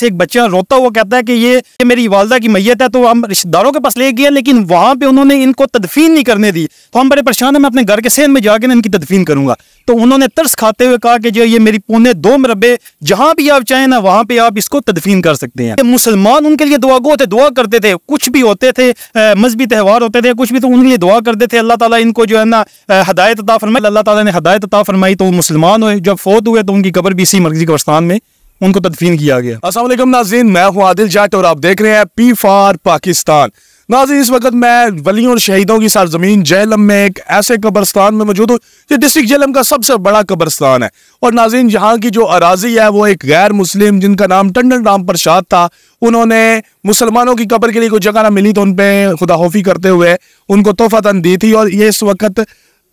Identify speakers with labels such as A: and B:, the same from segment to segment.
A: से एक बच्चा रोता हुआ कहता है कि ये, ये मेरी वालदा की मैयत है तो हम रिश्तेदारों के पास ले गया लेकिन वहाँ पे उन्होंने इनको तदफीन नहीं करने दी तो हम बड़े परेशान हैं मैं अपने घर के सेन में जाकर इनकी तदफीन करूंगा तो उन्होंने तरस खाते हुए कहा कि जो ये मेरी पुणे दो मरबे जहां भी आप चाहें ना वहाँ पे आप इसको तदफीन कर सकते हैं मुसलमान उनके लिए दुआ गो थे दुआ करते थे कुछ भी होते थे मजहबी त्यौहार होते थे कुछ भी तो उनके लिए दुआ करते थे अल्लाह तला इनको जो है ना हदायत अता फरमाई अल्लाह तला ने हदायत अता
B: फरमाई तो मुसलमान हुए जब फौत हुए तो उनकी कबर भी इसी मर्जी कब्रस्तान में उनको तदफीन किया गया असल नाजीन मैं हूँ आदिल जाट और आप देख रहे हैं पी फार पाकिस्तान नाजी इस वक्त मैं वलियों और शहीदों की सरजमीन जहलम में एक ऐसे कब्रस्तान में मौजूद हूँ जो डिस्ट्रिक्ट जहलम का सबसे बड़ा कब्रस्तान है और नाजीन यहाँ की जो अराजी है वो एक गैर मुस्लिम जिनका नाम टंडन राम प्रसाद था उन्होंने मुसलमानों की कब्र के लिए कोई जगह ना मिली तो उन पर खुदाहोफी करते हुए उनको तोहफा तन दी थी और ये इस वक्त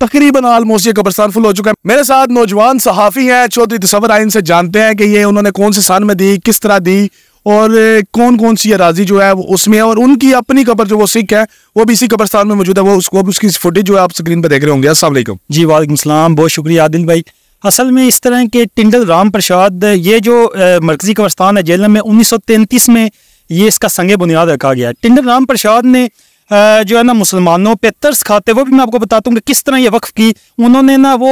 B: तकरीबन आलमोस्ट ये कब्रस्तान फुल हो चुका है मेरे साथ नौजवान सहाफ़ी हैं चौधरी तस्वर आइन से जानते हैं कि ये उन्होंने कौन से सन में दी किस तरह दी और कौन कौन सी अराजी जो है वो उसमें है और उनकी अपनी कब्र जो वो सिख है वो भी इसी कब्रस्तान में मौजूद है वो उसको उसकी फुटेज जो है आप स्क्रीन पर देख रहे होंगे असल जी वालेकाम बहुत शुक्रिया आदिल
A: भाई असल में इस तरह के टिंडल राम प्रसाद ये जो मरकजी कब्रस्तान है जेलम में उन्नीस में ये इसका संग बुनियाद रखा गया टिंडल राम प्रसाद ने जो है ना मुसलमानों पे तर्स खाते वो भी मैं आपको बताता हूँ कि किस तरह ये वक्फ की उन्होंने ना वो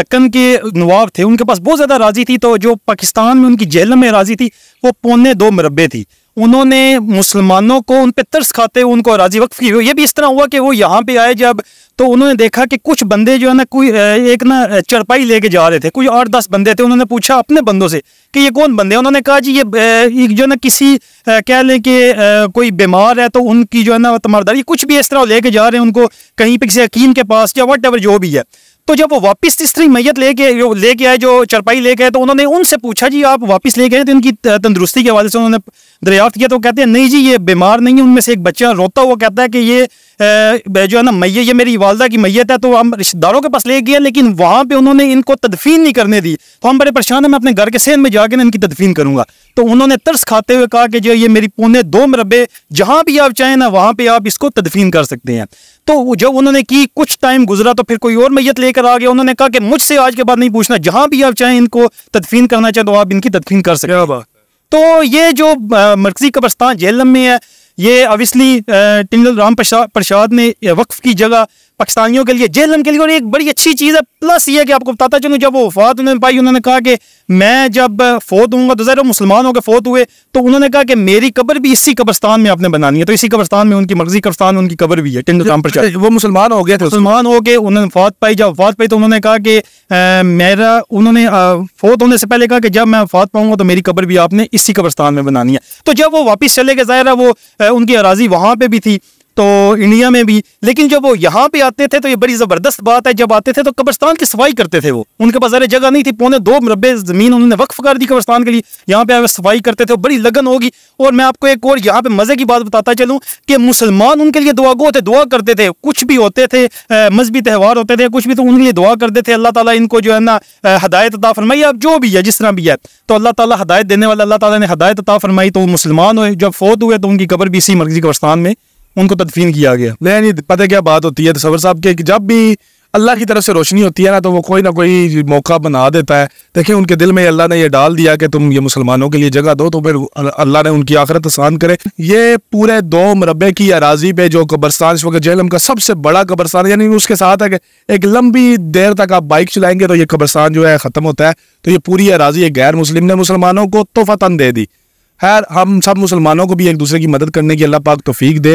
A: दक्कन के नवाब थे उनके पास बहुत ज़्यादा राजी थी तो जो पाकिस्तान में उनकी जेल में राजी थी वो पौने दो मरबे थी उन्होंने मुसलमानों को उन पर तर्स खाते हुए उनको राजी वक्फ की ये भी इस तरह हुआ कि वो यहाँ पे आए जब तो उन्होंने देखा कि कुछ बंदे जो है ना कोई एक ना चरपाई लेके जा रहे थे कोई आठ दस बंदे थे उन्होंने पूछा अपने बंदों से कि ये कौन बंदे उन्होंने कहा जी ये जो है ना किसी कह लें कि कोई बीमार है तो उनकी जो है ना तमारदारी कुछ भी इस तरह लेके जा रहे हैं उनको कहीं पर किसी हकीम के पास या वट जो भी है तो जब वो वापस इस तरह मैयत लेके लेके आए जो चरपाई लेके आए तो उन्होंने उनसे पूछा जी आप वापस लेके आए तो उनकी तंदुरुस्ती के हवाले से उन्होंने दरियाफ्त किया तो कहते हैं नहीं जी ये बीमार नहीं है उनमें से एक बच्चा रोता हुआ कहता है कि ये जो है ना मैय ये मेरी वालदा की मैयत है तो हम रिश्तेदारों के पास ले गया लेकिन वहाँ पर उन्होंने इनको तदफीन नहीं करने दी तो हम बड़े परेशान हैं मैं अपने घर के सेन में जाकर इनकी तदफीन करूँगा तो उन्होंने तरस खाते हुए कहा कि जो ये मेरी पुने दो मरबे जहाँ भी आप चाहें ना वहाँ पर आप इसको तदफीन कर सकते हैं तो जब उन्होंने की कुछ टाइम गुजरा तो फिर कोई और मैयत लेकर आ गया उन्होंने कहा कि मुझसे आज के बाद नहीं पूछना जहाँ भी आप चाहें इनको तदफीन करना चाहें तो आप इनकी तदफीन कर सकते हैं तो ये जो मरकजी कब्रस्तान जेलम में है ये ऑबियसली टिंगल राम प्रसाद ने वक्फ की जगह पाकिस्तानियों के लिए जेलम के लिए और एक बड़ी अच्छी चीज़ है प्लस ये कि आपको बताता चलूँ जब वो वफात उन्होंने पाई उन्होंने कहा कि मैं जब फोत हूँगा तो ज़रा मुसलमान होकर फोत हुए तो उन्होंने कहा कि मेरी कब्र भी इसी कब्रस्तान में आपने बनानी है तो इसी कब्रस्तान में उनकी मर्जी कब्रस्तान उनकी कब्र भी है टिंडो पर वो मुसलमान हो गया था मुसलमान हो गए उन्होंने वफात पाई जब वफात पाई तो उन्होंने कहा कि मेरा उन्होंने फोत होने से पहले कहा कि जब मैं वफात पाऊँगा तो मेरी कब्र भी आपने इसी कब्रस्तान में बनानी है तो जब वो वापस चले गए ज़ाहिर वो उनकी अराजी वहाँ पर भी थी तो इंडिया में भी लेकिन जब वो यहाँ पे आते थे तो ये बड़ी ज़बरदस्त बात है जब आते थे तो कब्रस्तान की सफाई करते थे वो उनके पास अरे जगह नहीं थी पौने दो मरबे ज़मीन उन्होंने वक्फ कर दी कब्रस्तान के लिए यहाँ पे आए सफाई करते थे बड़ी लगन होगी और मैं आपको एक और यहाँ पे मज़े की बात बताता चलूँ कि मुसलमान उनके लिए दुआ गो थे दुआ करते थे कुछ भी होते थे मजहबी त्यौहार होते थे कुछ भी तो उनके लिए दुआ करते थे अल्लाह तला इनको जो है ना हदायत अता फरमाई अब जो भी है जिस तरह भी है तो अल्लाह ताली हदायत देने वाले अल्लाह ताला ने हदायत
B: अता फरमाई तो मुसलमान हुए जब फौत हुए तो उनकी कबर भी इसी मर्जी कब्रस्तान में उनको तदफीन किया गया नहीं पता क्या बात होती है तस्वर तो साहब के जब भी अल्लाह की तरफ से रोशनी होती है ना तो वो कोई ना कोई मौका बना देता है देखें उनके दिल में अल्लाह ने ये डाल दिया कि तुम ये मुसलमानों के लिए जगह दो तो फिर अल्लाह ने उनकी आखिरत आसान करे ये पूरे दो मरबे की अराजी पे जो कब्रस्तान इस वक्त जेलम का सबसे बड़ा कब्रस्तान यानी उसके साथ है कि एक लंबी देर तक आप बाइक चलाएंगे तो ये कब्रस्तान जो है ख़त्म होता है तो ये पूरी अराजी एक गैर मुस्लिम ने मुसलमानों को तन दे दी खैर हम सब मुसलमानों को भी एक दूसरे की मदद करने की अल्लाह पाक तोफीक दे